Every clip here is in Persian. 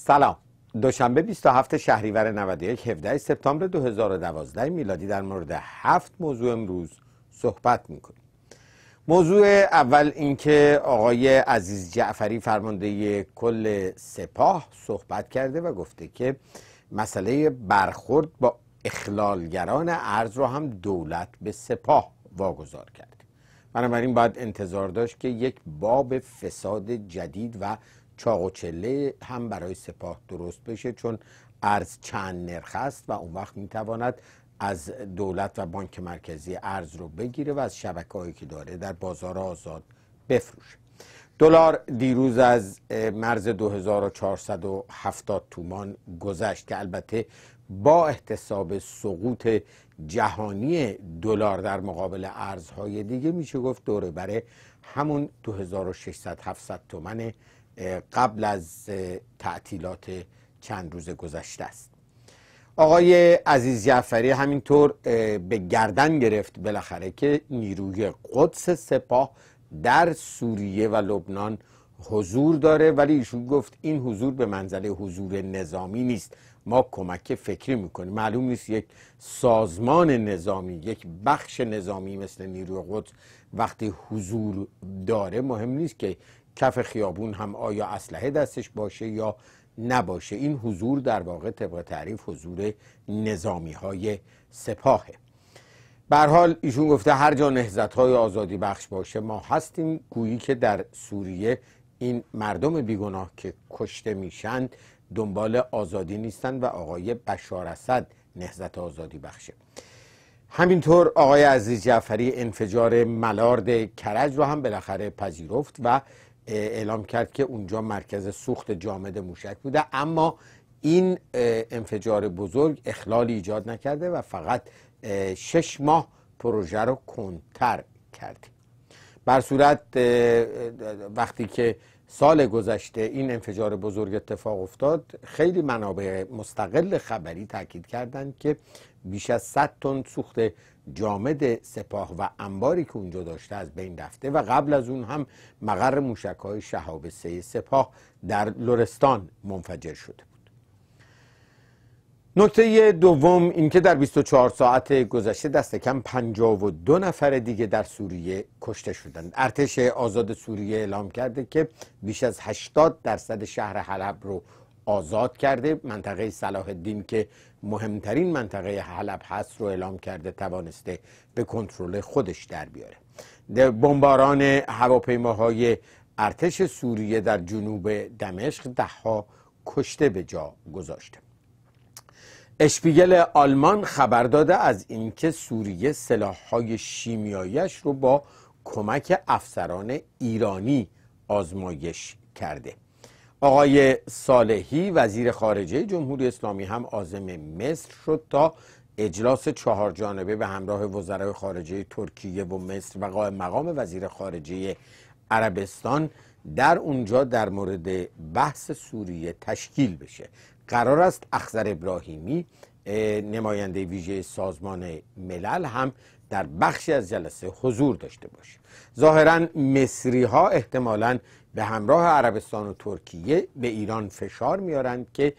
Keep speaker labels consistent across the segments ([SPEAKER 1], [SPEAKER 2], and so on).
[SPEAKER 1] سلام دوشنبه 27 شهریور 91 17 سپتامبر 2012 میلادی در مورد هفت موضوع امروز صحبت میکنیم موضوع اول اینکه آقای عزیز جعفری فرمانده کل سپاه صحبت کرده و گفته که مسئله برخورد با اخلالگران ارز رو هم دولت به سپاه واگذار کرده بنابراین باید انتظار داشت که یک باب فساد جدید و چاق و چله هم برای سپاه درست بشه چون ارز چند نرخ است و اون وقت میتواند از دولت و بانک مرکزی ارز رو بگیره و از شبکه هایی که داره در بازار آزاد بفروشه دلار دیروز از مرز 2470 تومان گذشت که البته با احتساب سقوط جهانی دلار در مقابل ارزهای دیگه میشه گفت دوره برای همون 2600 700 تومنه قبل از تعطیلات چند روز گذشته است آقای عزیز جعفری همینطور به گردن گرفت بالاخره که نیروی قدس سپاه در سوریه و لبنان حضور داره ولی ایشون گفت این حضور به منزله حضور نظامی نیست ما کمک فکری میکنیم معلوم نیست یک سازمان نظامی یک بخش نظامی مثل نیروی قدس وقتی حضور داره مهم نیست که کف خیابون هم آیا اسلحه دستش باشه یا نباشه این حضور در واقع طبق تعریف حضور نظامی های سپاهه بر حال ایشون گفته هر جا نهزت های آزادی بخش باشه ما هستیم گویی که در سوریه این مردم بیگناه که کشته میشن دنبال آزادی نیستن و آقای بشار اسد نهزت آزادی بخشه همینطور آقای عزیز جعفری انفجار ملارد کرج رو هم بالاخره پذیرفت و اعلام کرد که اونجا مرکز سوخت جامد موشک بوده اما این انفجار بزرگ اخلالی ایجاد نکرده و فقط شش ماه پروژه رو کنتر کرد بر صورت وقتی که سال گذشته این انفجار بزرگ اتفاق افتاد خیلی منابع مستقل خبری تاکید کردند که بیش از 100 تن سوخت جامد سپاه و انباری که اونجا داشته از بین رفته و قبل از اون هم مقر موشک های شهاب سه سپاه در لرستان منفجر شده بود نکته دوم اینکه در 24 ساعت گذشته دست کم 52 نفر دیگه در سوریه کشته شدند ارتش آزاد سوریه اعلام کرده که بیش از 80 درصد شهر حلب رو آزاد کرده منطقه صلاح الدین که مهمترین منطقه حلب هست رو اعلام کرده توانسته به کنترل خودش در بیاره بمباران هواپیماهای ارتش سوریه در جنوب دمشق دهها کشته به جا گذاشته اشپیگل آلمان خبر داده از اینکه سوریه سلاحهای شیمیاییش رو با کمک افسران ایرانی آزمایش کرده آقای صالحی وزیر خارجه جمهوری اسلامی هم عازم مصر شد تا اجلاس چهار جانبه به همراه وزرای خارجه ترکیه و مصر و قائم مقام وزیر خارجه عربستان در اونجا در مورد بحث سوریه تشکیل بشه قرار است اخزر ابراهیمی نماینده ویژه سازمان ملل هم در بخشی از جلسه حضور داشته باشه ظاهرا مصری ها احتمالاً به همراه عربستان و ترکیه به ایران فشار میارند که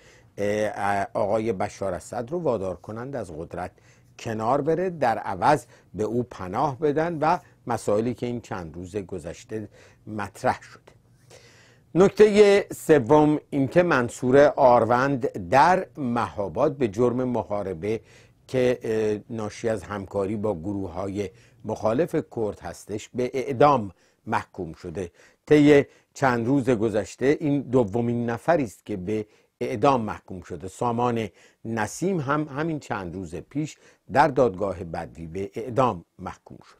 [SPEAKER 1] آقای بشار اسد رو وادار کنند از قدرت کنار بره در عوض به او پناه بدن و مسائلی که این چند روز گذشته مطرح شده نکته سوم اینکه منصور آروند در مهاباد به جرم محاربه که ناشی از همکاری با گروه های مخالف کرد هستش به اعدام محکوم شده طی چند روز گذشته این دومین نفری است که به اعدام محکوم شده سامان نسیم هم همین چند روز پیش در دادگاه بدوی به اعدام محکوم شد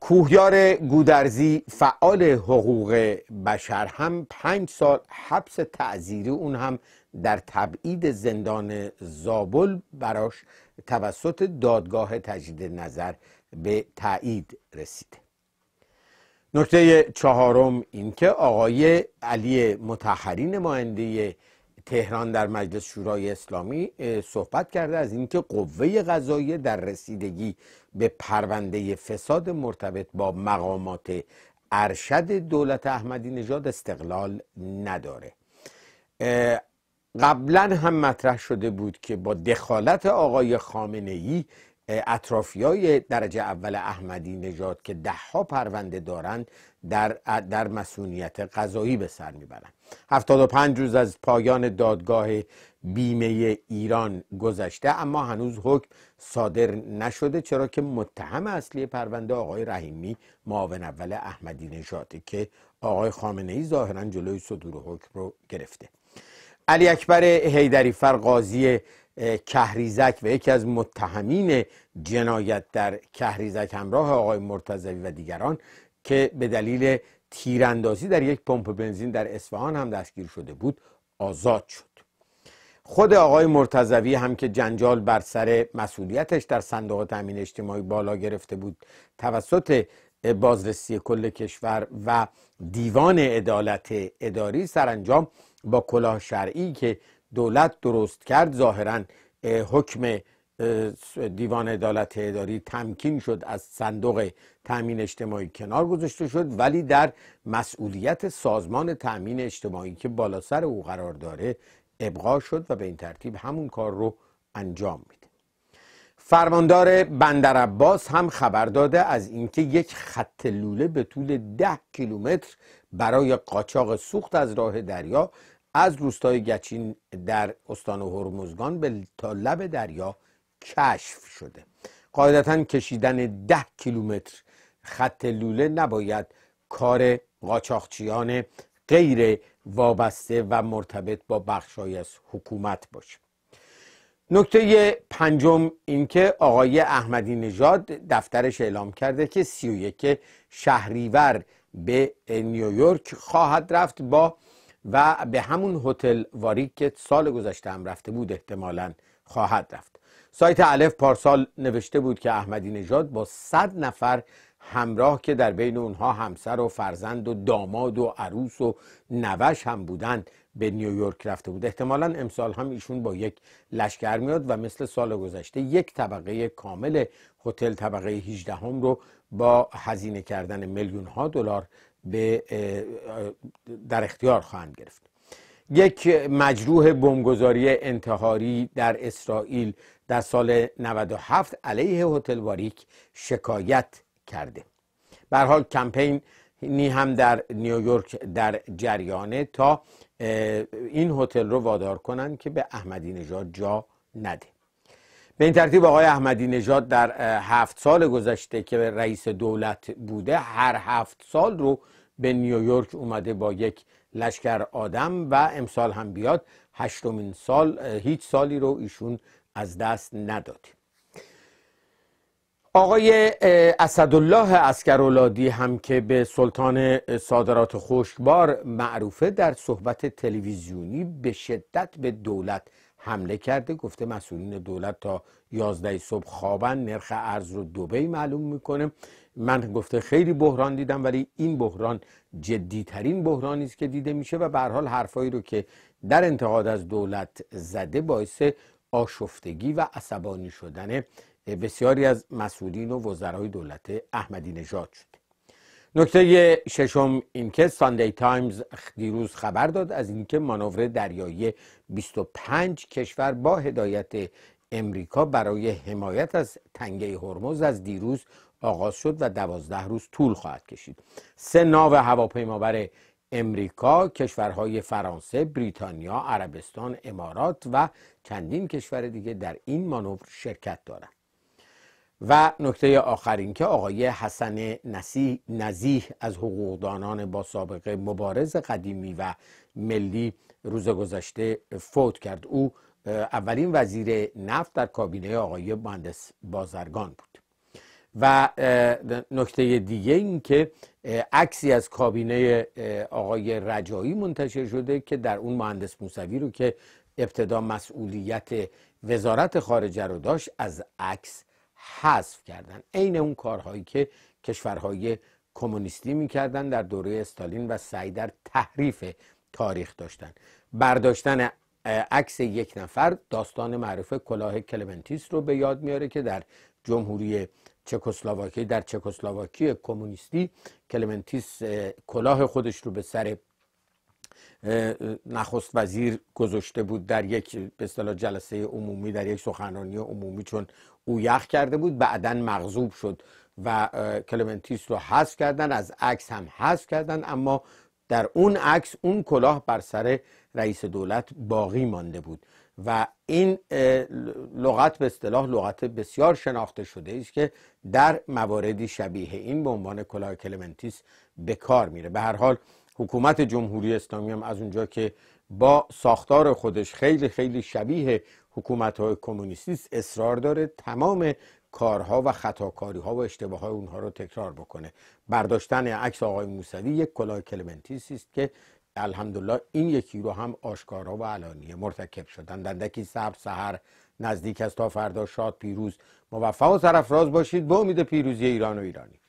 [SPEAKER 1] کوهیار گودرزی فعال حقوق بشر هم پنج سال حبس تعذیری اون هم در تبعید زندان زابل براش توسط دادگاه تجدید نظر به تایید رسیده نکته چهارم اینکه آقای علی متحرین نماینده تهران در مجلس شورای اسلامی صحبت کرده از اینکه قوه قضایی در رسیدگی به پرونده فساد مرتبط با مقامات ارشد دولت احمدی نژاد استقلال نداره قبلا هم مطرح شده بود که با دخالت آقای خامنه ای های درجه اول احمدی نژاد که دهها پرونده دارند در در مسئولیت قضایی به سر میبرند 75 روز از پایان دادگاه بیمه ایران گذشته اما هنوز حکم صادر نشده چرا که متهم اصلی پرونده آقای رحیمی معاون اول احمدی نژاده که آقای خامنه ای ظاهرا جلوی صدور حکم رو گرفته علی اکبر حیدری قاضی کهریزک و یکی از متهمین جنایت در کهریزک همراه آقای مرتضوی و دیگران که به دلیل تیراندازی در یک پمپ بنزین در اصفهان هم دستگیر شده بود آزاد شد خود آقای مرتضوی هم که جنجال بر سر مسئولیتش در صندوق تامین اجتماعی بالا گرفته بود توسط بازرسی کل کشور و دیوان عدالت اداری سرانجام با کلاه شرعی که دولت درست کرد ظاهرا حکم دیوان عدالت اداری تمکین شد از صندوق تامین اجتماعی کنار گذاشته شد ولی در مسئولیت سازمان تامین اجتماعی که بالا سر او قرار داره ابقا شد و به این ترتیب همون کار رو انجام میده فرماندار بندر هم خبر داده از اینکه یک خط لوله به طول ده کیلومتر برای قاچاق سوخت از راه دریا از روستای گچین در استان هرمزگان به تا لب دریا کشف شده قاعدتا کشیدن ده کیلومتر خط لوله نباید کار قاچاقچیان غیر وابسته و مرتبط با بخشای از حکومت باشه نکته پنجم اینکه آقای احمدی نژاد دفترش اعلام کرده که 31 شهریور به نیویورک خواهد رفت با و به همون هتل واری که سال گذشته هم رفته بود احتمالا خواهد رفت سایت الف پارسال نوشته بود که احمدی نژاد با صد نفر همراه که در بین اونها همسر و فرزند و داماد و عروس و نوش هم بودن به نیویورک رفته بود احتمالا امسال هم ایشون با یک لشکر میاد و مثل سال گذشته یک طبقه کامل هتل طبقه 18 هم رو با هزینه کردن میلیون ها دلار به در اختیار خواهند گرفت یک مجروح بمبگذاری انتحاری در اسرائیل در سال 97 علیه هتل واریک شکایت کرده به حال کمپین نی هم در نیویورک در جریانه تا این هتل رو وادار کنند که به احمدی نژاد جا نده به این ترتیب آقای احمدی نژاد در هفت سال گذشته که رئیس دولت بوده هر هفت سال رو به نیویورک اومده با یک لشکر آدم و امسال هم بیاد هشتمین سال هیچ سالی رو ایشون از دست نداد آقای اسدالله اسکرولادی هم که به سلطان صادرات خوشبار معروفه در صحبت تلویزیونی به شدت به دولت حمله کرده گفته مسئولین دولت تا 11 صبح خوابن نرخ ارز رو دبی معلوم میکنه من گفته خیلی بحران دیدم ولی این بحران جدیترین بحرانی است که دیده میشه و به حال حرفایی رو که در انتقاد از دولت زده باعث آشفتگی و عصبانی شدن بسیاری از مسئولین و وزرای دولت احمدی نژاد شد نکته ششم اینکه ساندی تایمز دیروز خبر داد از اینکه مانور دریایی 25 کشور با هدایت امریکا برای حمایت از تنگه هرمز از دیروز آغاز شد و دوازده روز طول خواهد کشید سه ناو هواپیمابر امریکا کشورهای فرانسه بریتانیا عربستان امارات و چندین کشور دیگه در این مانور شرکت دارند و نکته آخرین که آقای حسن نزیح از حقوقدانان با سابقه مبارز قدیمی و ملی روز گذشته فوت کرد او اولین وزیر نفت در کابینه آقای مهندس بازرگان بود و نکته دیگه این که عکسی از کابینه آقای رجایی منتشر شده که در اون مهندس موسوی رو که ابتدا مسئولیت وزارت خارجه رو داشت از عکس حذف کردن عین اون کارهایی که کشورهای کمونیستی میکردن در دوره استالین و سعی در تحریف تاریخ داشتن برداشتن عکس یک نفر داستان معروف کلاه کلمنتیس رو به یاد میاره که در جمهوری چکسلواکی در چکسلواکی کمونیستی کلمنتیس کلاه خودش رو به سر نخست وزیر گذاشته بود در یک به اصطلاح جلسه عمومی در یک سخنرانی عمومی چون او یخ کرده بود بعدا مغضوب شد و کلمنتیس رو حذف کردن از عکس هم حذف کردن اما در اون عکس اون کلاه بر سر رئیس دولت باقی مانده بود و این لغت به اصطلاح لغت بسیار شناخته شده است که در مواردی شبیه این به عنوان کلاه کلمنتیس به کار میره به هر حال حکومت جمهوری اسلامی هم از اونجا که با ساختار خودش خیلی خیلی شبیه حکومت های کمونیستی اصرار داره تمام کارها و خطاکاری ها و اشتباه های اونها رو تکرار بکنه برداشتن عکس آقای موسوی یک کلاه کلمنتیسی است که الحمدلله این یکی رو هم آشکارا و علانیه مرتکب شدن دندکی سب سهر نزدیک از تا فردا شاد پیروز موفق و سرفراز باشید به امید پیروزی ایران و ایرانی